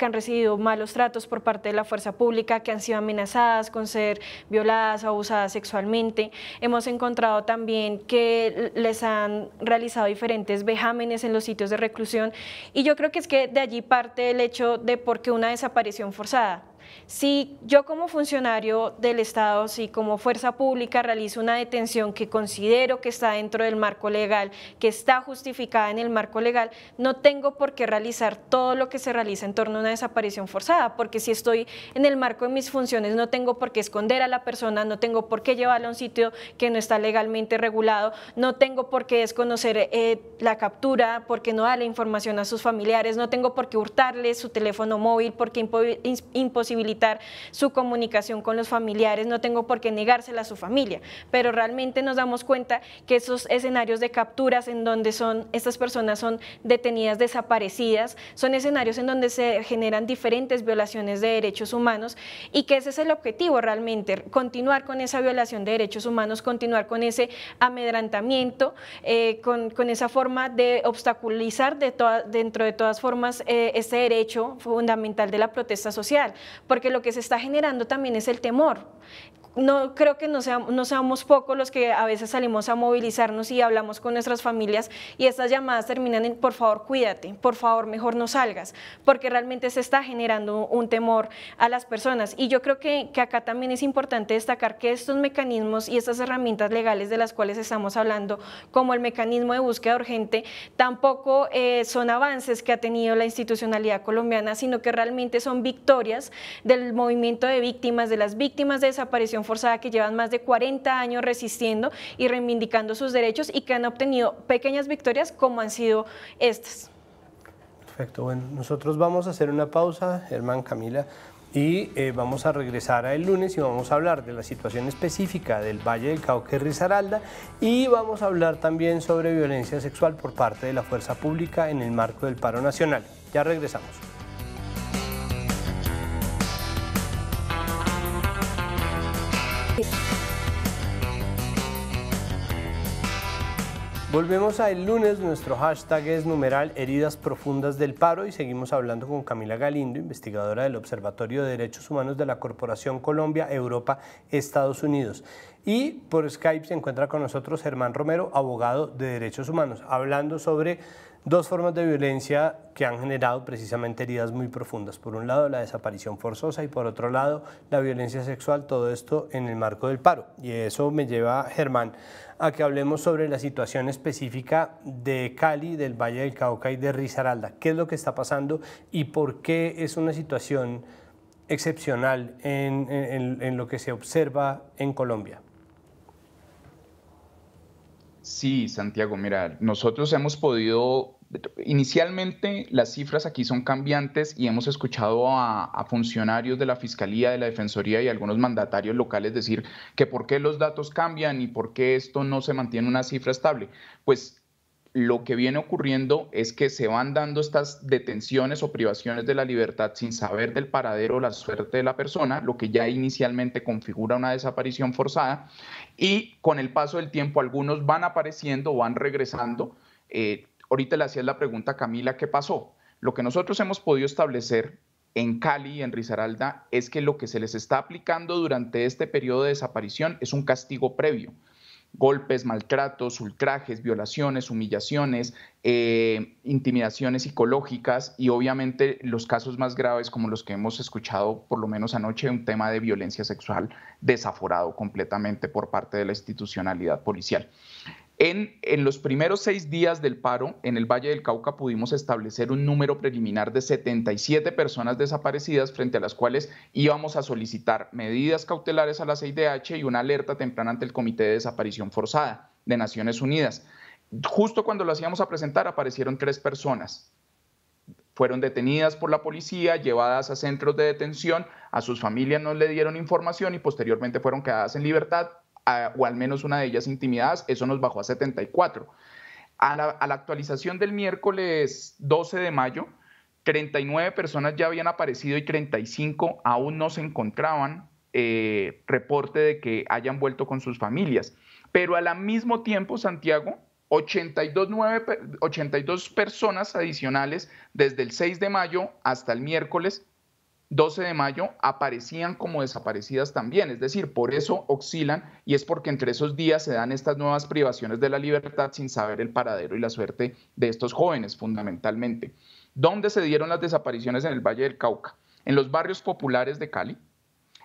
han recibido malos tratos por parte de la fuerza pública, que han sido amenazadas con ser violadas, o abusadas sexualmente. Hemos encontrado también que les han realizado diferentes vejámenes en los sitios de reclusión y yo creo que es que de allí parte el hecho de por qué una desaparición forzada. Si yo como funcionario del Estado, si como fuerza pública realizo una detención que considero que está dentro del marco legal, que está justificada en el marco legal, no tengo por qué realizar todo lo que se realiza en torno a una desaparición forzada, porque si estoy en el marco de mis funciones no tengo por qué esconder a la persona, no tengo por qué llevarla a un sitio que no está legalmente regulado, no tengo por qué desconocer eh, la captura, porque no da la información a sus familiares, no tengo por qué hurtarle su teléfono móvil, porque imposible su comunicación con los familiares, no tengo por qué negársela a su familia, pero realmente nos damos cuenta que esos escenarios de capturas en donde son estas personas son detenidas desaparecidas, son escenarios en donde se generan diferentes violaciones de derechos humanos y que ese es el objetivo realmente, continuar con esa violación de derechos humanos, continuar con ese amedrantamiento, eh, con, esa forma de obstaculizar de dentro de todas formas eh, ese derecho fundamental de la protesta social, porque lo que se está generando también es el temor no creo que no, sea, no seamos pocos los que a veces salimos a movilizarnos y hablamos con nuestras familias y estas llamadas terminan en por favor cuídate, por favor mejor no salgas, porque realmente se está generando un temor a las personas. Y yo creo que, acá también es importante destacar que estos mecanismos y estas herramientas legales de las cuales estamos hablando, como el mecanismo de búsqueda urgente, tampoco eh, son avances que ha tenido la institucionalidad colombiana, sino que realmente son victorias del movimiento de víctimas, de las víctimas de desaparición forzada que llevan más de 40 años resistiendo y reivindicando sus derechos y que han obtenido pequeñas victorias como han sido estas. Perfecto, bueno, nosotros vamos a hacer una pausa, Germán, Camila, y eh, vamos a regresar el lunes y vamos a hablar de la situación específica del Valle del Cauque Rizaralda y vamos a hablar también sobre violencia sexual por parte de la fuerza pública en el marco del paro nacional. Ya regresamos. Volvemos al lunes, nuestro hashtag es numeral heridas profundas del paro y seguimos hablando con Camila Galindo, investigadora del Observatorio de Derechos Humanos de la Corporación Colombia, Europa, Estados Unidos. Y por Skype se encuentra con nosotros Germán Romero, abogado de derechos humanos, hablando sobre dos formas de violencia que han generado precisamente heridas muy profundas. Por un lado, la desaparición forzosa y por otro lado, la violencia sexual, todo esto en el marco del paro. Y eso me lleva, Germán, a que hablemos sobre la situación específica de Cali, del Valle del Cauca y de Risaralda. ¿Qué es lo que está pasando y por qué es una situación excepcional en, lo que se observa en Colombia? Sí, Santiago, mira, nosotros hemos podido Inicialmente las cifras aquí son cambiantes y hemos escuchado a, funcionarios de la Fiscalía, de la Defensoría y algunos mandatarios locales decir que por qué los datos cambian y por qué esto no se mantiene una cifra estable. Pues lo que viene ocurriendo es que se van dando estas detenciones o privaciones de la libertad sin saber del paradero o la suerte de la persona, lo que ya inicialmente configura una desaparición forzada y con el paso del tiempo algunos van apareciendo, o van regresando. Eh, Ahorita le hacía la pregunta a Camila, ¿qué pasó? Lo que nosotros hemos podido establecer en Cali y en Risaralda es que lo que se les está aplicando durante este periodo de desaparición es un castigo previo. Golpes, maltratos, ultrajes, violaciones, humillaciones, eh, intimidaciones psicológicas y obviamente los casos más graves como los que hemos escuchado por lo menos anoche, un tema de violencia sexual desaforado completamente por parte de la institucionalidad policial. En, los primeros seis días del paro en el Valle del Cauca pudimos establecer un número preliminar de 77 personas desaparecidas frente a las cuales íbamos a solicitar medidas cautelares a la CIDH y una alerta temprana ante el Comité de Desaparición Forzada de Naciones Unidas. Justo cuando lo hacíamos a presentar aparecieron tres personas. Fueron detenidas por la policía, llevadas a centros de detención, a sus familias no le dieron información y posteriormente fueron quedadas en libertad o al menos una de ellas intimidadas, eso nos bajó a 74. A la, actualización del miércoles 12 de mayo, 39 personas ya habían aparecido y 35 aún no se encontraban eh, reporte de que hayan vuelto con sus familias. Pero al mismo tiempo, Santiago, 82, 82 personas adicionales desde el 6 de mayo hasta el miércoles 12 de mayo aparecían como desaparecidas también, es decir, por eso oscilan y es porque entre esos días se dan estas nuevas privaciones de la libertad sin saber el paradero y la suerte de estos jóvenes fundamentalmente. ¿Dónde se dieron las desapariciones en el Valle del Cauca? En los barrios populares de Cali,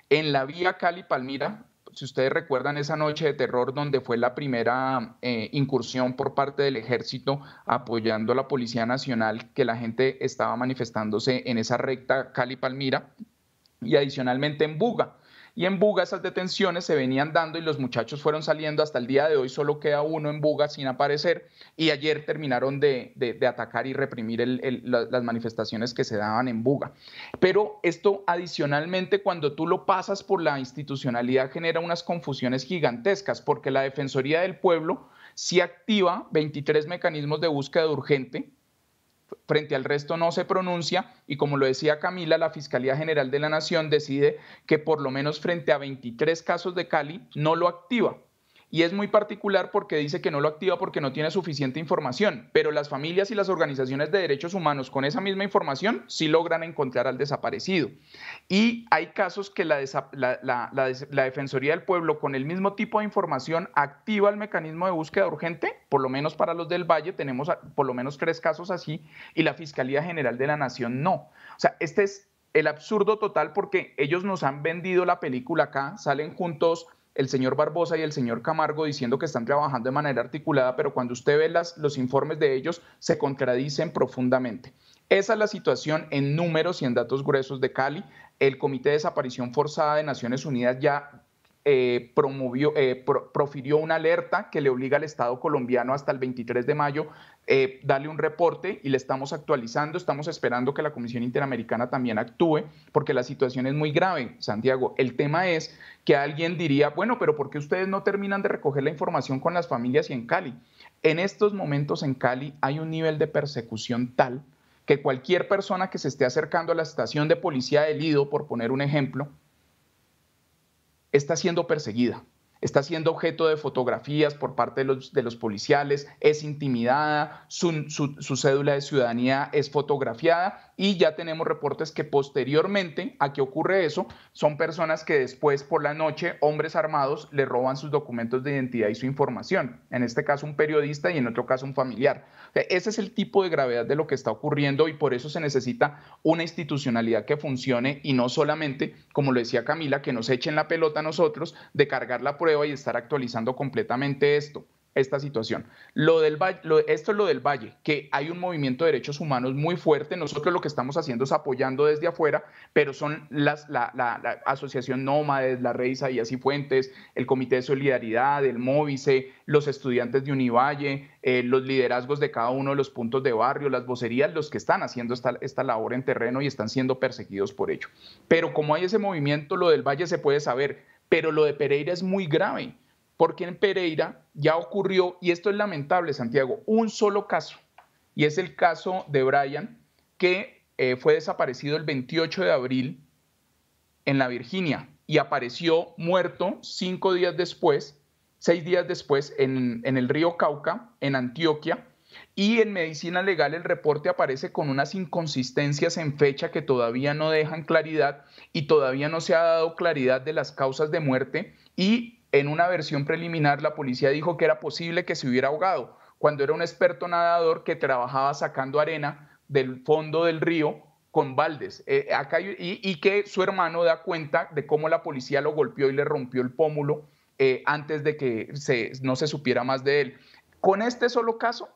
en la vía Cali-Palmira, si ustedes recuerdan esa noche de terror donde fue la primera eh, incursión por parte del ejército apoyando a la Policía Nacional, que la gente estaba manifestándose en esa recta Cali-Palmira y adicionalmente en Buga y en Buga esas detenciones se venían dando y los muchachos fueron saliendo. Hasta el día de hoy solo queda uno en Buga sin aparecer y ayer terminaron de, atacar y reprimir las manifestaciones que se daban en Buga. Pero esto adicionalmente cuando tú lo pasas por la institucionalidad genera unas confusiones gigantescas porque la Defensoría del Pueblo sí activa 23 mecanismos de búsqueda urgente frente al resto no se pronuncia y como lo decía Camila, la Fiscalía General de la Nación decide que por lo menos frente a 23 casos de Cali no lo activa y es muy particular porque dice que no lo activa porque no tiene suficiente información, pero las familias y las organizaciones de derechos humanos con esa misma información sí logran encontrar al desaparecido. Y hay casos que la, Defensoría del Pueblo con el mismo tipo de información activa el mecanismo de búsqueda urgente, por lo menos para los del Valle tenemos por lo menos tres casos así, y la Fiscalía General de la Nación no. O sea, este es el absurdo total porque ellos nos han vendido la película acá, salen juntos el señor Barbosa y el señor Camargo diciendo que están trabajando de manera articulada, pero cuando usted ve las, los informes de ellos, se contradicen profundamente. Esa es la situación en números y en datos gruesos de Cali. El Comité de Desaparición Forzada de Naciones Unidas ya eh, promovió, eh, profirió una alerta que le obliga al Estado colombiano hasta el 23 de mayo eh, dale un reporte y le estamos actualizando. Estamos esperando que la Comisión Interamericana también actúe porque la situación es muy grave, Santiago. El tema es que alguien diría, bueno, pero ¿por qué ustedes no terminan de recoger la información con las familias y en Cali? En estos momentos en Cali hay un nivel de persecución tal que cualquier persona que se esté acercando a la estación de policía del Lido, por poner un ejemplo, está siendo perseguida está siendo objeto de fotografías por parte de los, de los policiales, es intimidada, su cédula de ciudadanía es fotografiada y ya tenemos reportes que posteriormente a que ocurre eso, son personas que después por la noche, hombres armados, le roban sus documentos de identidad y su información. En este caso un periodista y en otro caso un familiar. ese es el tipo de gravedad de lo que está ocurriendo y por eso se necesita una institucionalidad que funcione y no solamente, como lo decía Camila, que nos echen la pelota a nosotros de cargar la prueba y estar actualizando completamente esto esta situación. Lo del, esto es lo del Valle, que hay un movimiento de derechos humanos muy fuerte. Nosotros lo que estamos haciendo es apoyando desde afuera, pero son las, la, Asociación Nómades, la Red Isaías y Fuentes, el Comité de Solidaridad, el Móvice, los estudiantes de Univalle, eh, los liderazgos de cada uno de los puntos de barrio, las vocerías, los que están haciendo esta, esta labor en terreno y están siendo perseguidos por ello. Pero como hay ese movimiento, lo del Valle se puede saber, pero lo de Pereira es muy grave porque en Pereira ya ocurrió, y esto es lamentable, Santiago, un solo caso, y es el caso de Brian, que eh, fue desaparecido el 28 de abril en la Virginia y apareció muerto cinco días después, seis días después, en, en el río Cauca, en Antioquia, y en medicina legal el reporte aparece con unas inconsistencias en fecha que todavía no dejan claridad y todavía no se ha dado claridad de las causas de muerte y en una versión preliminar, la policía dijo que era posible que se hubiera ahogado, cuando era un experto nadador que trabajaba sacando arena del fondo del río con baldes. Eh, y, que su hermano da cuenta de cómo la policía lo golpeó y le rompió el pómulo eh, antes de que no se supiera más de él. Con este solo caso,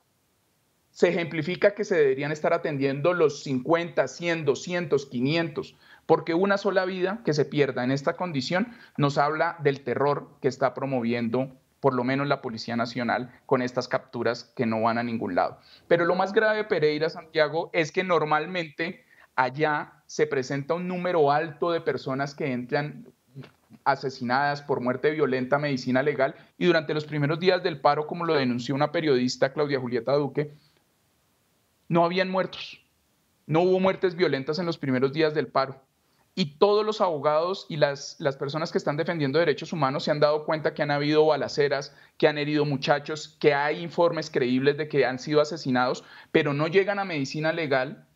se ejemplifica que se deberían estar atendiendo los 50, 100, 200, 500 porque una sola vida que se pierda en esta condición nos habla del terror que está promoviendo por lo menos la Policía Nacional con estas capturas que no van a ningún lado. Pero lo más grave, Pereira Santiago, es que normalmente allá se presenta un número alto de personas que entran asesinadas por muerte violenta, medicina legal, y durante los primeros días del paro, como lo denunció una periodista, Claudia Julieta Duque, no habían muertos, no hubo muertes violentas en los primeros días del paro y todos los abogados y las, personas que están defendiendo derechos humanos se han dado cuenta que han habido balaceras, que han herido muchachos, que hay informes creíbles de que han sido asesinados, pero no llegan a medicina legal.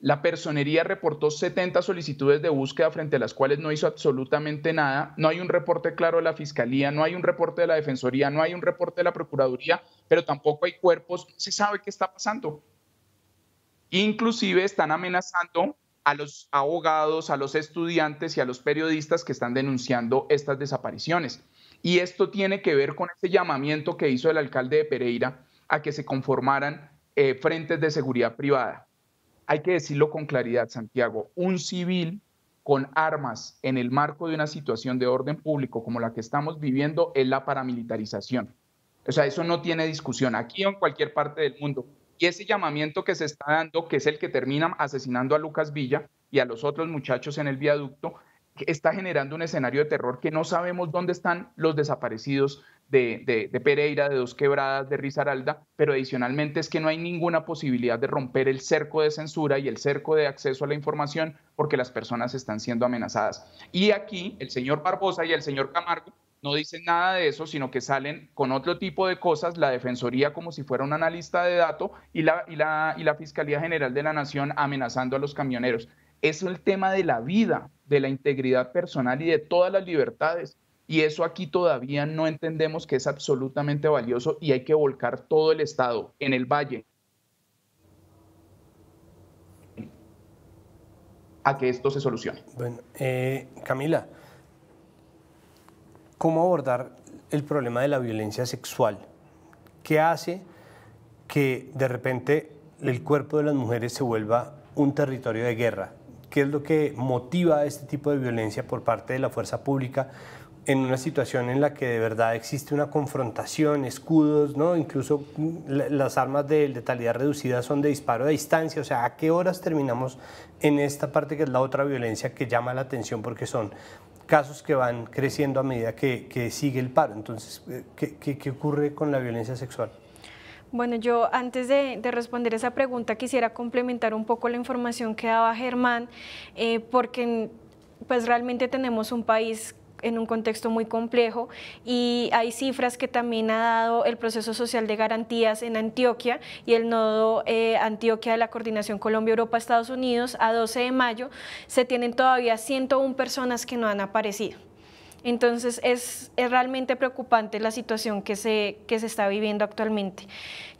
La personería reportó 70 solicitudes de búsqueda frente a las cuales no hizo absolutamente nada. No hay un reporte claro de la Fiscalía, no hay un reporte de la Defensoría, no hay un reporte de la Procuraduría, pero tampoco hay cuerpos. Se sabe qué está pasando. Inclusive están amenazando a los abogados, a los estudiantes y a los periodistas que están denunciando estas desapariciones. Y esto tiene que ver con ese llamamiento que hizo el alcalde de Pereira a que se conformaran eh, frentes de seguridad privada. Hay que decirlo con claridad, Santiago, un civil con armas en el marco de una situación de orden público como la que estamos viviendo es la paramilitarización. O sea, eso no tiene discusión aquí o en cualquier parte del mundo. Y ese llamamiento que se está dando, que es el que termina asesinando a Lucas Villa y a los otros muchachos en el viaducto, está generando un escenario de terror que no sabemos dónde están los desaparecidos de, Pereira, de Dos Quebradas, de Rizaralda, pero adicionalmente es que no hay ninguna posibilidad de romper el cerco de censura y el cerco de acceso a la información porque las personas están siendo amenazadas. Y aquí el señor Barbosa y el señor Camargo no dicen nada de eso, sino que salen con otro tipo de cosas, la Defensoría como si fuera un analista de datos y la, y la, Fiscalía General de la Nación amenazando a los camioneros. Eso es el tema de la vida, de la integridad personal y de todas las libertades. Y eso aquí todavía no entendemos que es absolutamente valioso y hay que volcar todo el Estado en el valle a que esto se solucione. Bueno, eh, Camila, cómo abordar el problema de la violencia sexual, ¿Qué hace que de repente el cuerpo de las mujeres se vuelva un territorio de guerra. ¿Qué es lo que motiva este tipo de violencia por parte de la fuerza pública en una situación en la que de verdad existe una confrontación, escudos, ¿no? incluso las armas de letalidad reducida son de disparo a distancia, o sea, ¿a qué horas terminamos en esta parte que es la otra violencia que llama la atención porque son casos que van creciendo a medida que, sigue el paro. Entonces, eh, ¿qué, ocurre con la violencia sexual? Bueno, yo antes de, responder esa pregunta quisiera complementar un poco la información que daba Germán, eh, porque pues realmente tenemos un país en un contexto muy complejo y hay cifras que también ha dado el proceso social de garantías en Antioquia y el nodo eh, Antioquia de la Coordinación Colombia-Europa-Estados Unidos a 12 de mayo se tienen todavía 101 personas que no han aparecido. Entonces es, realmente preocupante la situación que se, se está viviendo actualmente.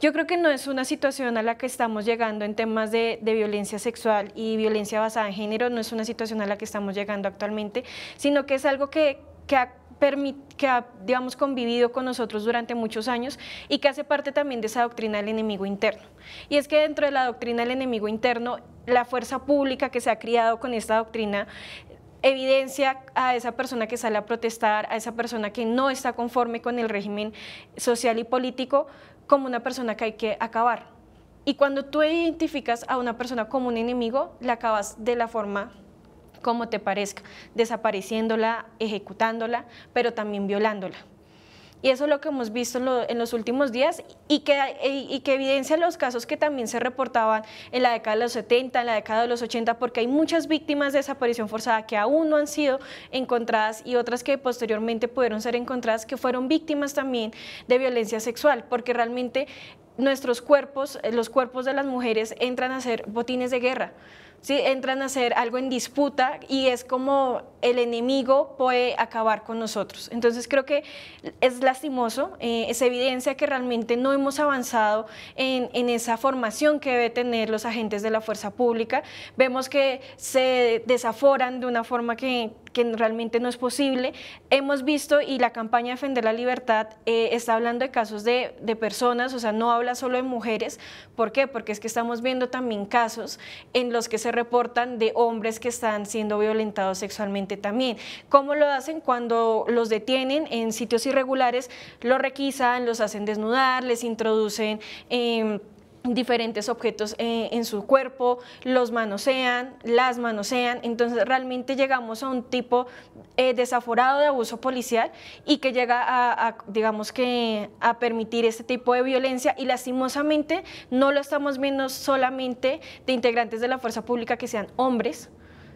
Yo creo que no es una situación a la que estamos llegando en temas de, violencia sexual y violencia basada en género, no es una situación a la que estamos llegando actualmente, sino que es algo que, que ha que ha, convivido con nosotros durante muchos años y que hace parte también de esa doctrina del enemigo interno. Y es que dentro de la doctrina del enemigo interno, la fuerza pública que se ha criado con esta doctrina evidencia a esa persona que sale a protestar, a esa persona que no está conforme con el régimen social y político, como una persona que hay que acabar. Y cuando tú identificas a una persona como un enemigo, la acabas de la forma como te parezca, desapareciéndola, ejecutándola, pero también violándola. Y eso es lo que hemos visto en, los últimos días y que, y que evidencia los casos que también se reportaban en la década de los 70, en la década de los 80, porque hay muchas víctimas de desaparición forzada que aún no han sido encontradas y otras que posteriormente pudieron ser encontradas que fueron víctimas también de violencia sexual, porque realmente nuestros cuerpos, eh, los cuerpos de las mujeres entran a ser botines de guerra entran a hacer algo en disputa y es como el enemigo puede acabar con nosotros. Entonces creo que es lastimoso, eh, es evidencia que realmente no hemos avanzado en, en, esa formación que debe tener los agentes de la fuerza pública. Vemos que se desaforan de una forma que, que realmente no es posible. Hemos visto y la campaña Defender la Libertad eh, está hablando de casos de, personas, o sea, no habla solo de mujeres. ¿Por qué? Porque es que estamos viendo también casos en los que se reportan de hombres que están siendo violentados sexualmente también. ¿Cómo lo hacen? Cuando los detienen en sitios irregulares, los requisan, los hacen desnudar, les introducen... Em, diferentes objetos eh, en su cuerpo, los manosean, las manosean, entonces realmente llegamos a un tipo eh, desaforado de abuso policial y que llega a, digamos que, a permitir este tipo de violencia y lastimosamente no lo estamos viendo solamente de integrantes de la fuerza pública que sean hombres,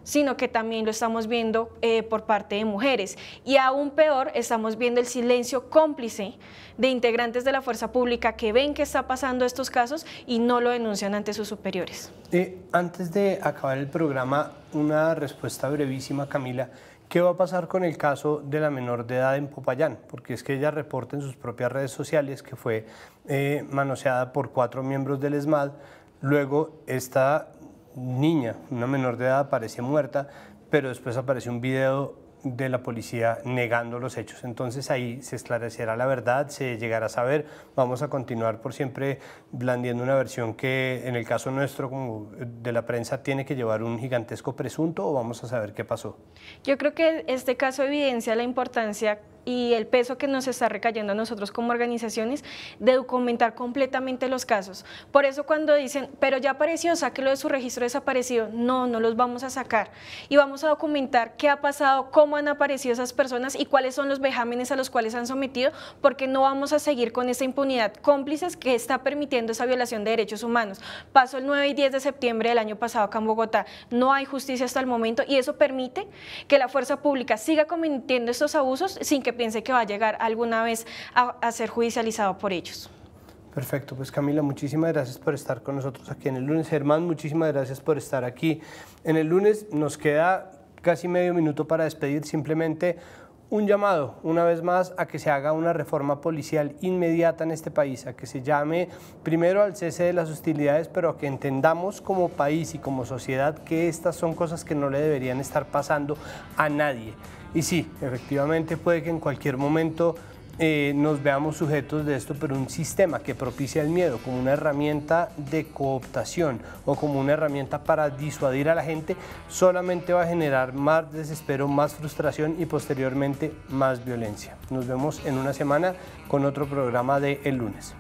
sino que también lo estamos viendo eh, por parte de mujeres. Y aún peor, estamos viendo el silencio cómplice de integrantes de la fuerza pública que ven que está pasando estos casos y no lo denuncian ante sus superiores. Eh, antes de acabar el programa, una respuesta brevísima, Camila. ¿Qué va a pasar con el caso de la menor de edad en Popayán? Porque es que ella reporta en sus propias redes sociales que fue eh, manoseada por cuatro miembros del ESMAD. Luego, está niña, una menor de edad, aparece muerta, pero después aparece un video de la policía negando los hechos. Entonces ahí se esclarecerá la verdad, se llegará a saber. Vamos a continuar por siempre blandiendo una versión que en el caso nuestro de la prensa tiene que llevar un gigantesco presunto o vamos a saber qué pasó. Yo creo que este caso evidencia la importancia y el peso que nos está recayendo a nosotros como organizaciones de documentar completamente los casos. Por eso cuando dicen, pero ya apareció, sáquelo de su registro desaparecido, no, no los vamos a sacar y vamos a documentar qué ha pasado, cómo han aparecido esas personas y cuáles son los vejámenes a los cuales han sometido, porque no vamos a seguir con esa impunidad cómplices que está permitiendo esa violación de derechos humanos. Pasó el 9 y 10 de septiembre del año pasado acá en Bogotá, no hay justicia hasta el momento y eso permite que la fuerza pública siga cometiendo estos abusos sin que piense que va a llegar alguna vez a, ser judicializado por ellos. Perfecto, pues Camila, muchísimas gracias por estar con nosotros aquí en el lunes. Germán, muchísimas gracias por estar aquí en el lunes. Nos queda casi medio minuto para despedir simplemente un llamado, una vez más, a que se haga una reforma policial inmediata en este país, a que se llame primero al cese de las hostilidades, pero a que entendamos como país y como sociedad que estas son cosas que no le deberían estar pasando a nadie y sí, efectivamente puede que en cualquier momento eh, nos veamos sujetos de esto, pero un sistema que propicia el miedo como una herramienta de cooptación o como una herramienta para disuadir a la gente, solamente va a generar más desespero, más frustración y posteriormente más violencia. Nos vemos en una semana con otro programa de El lunes.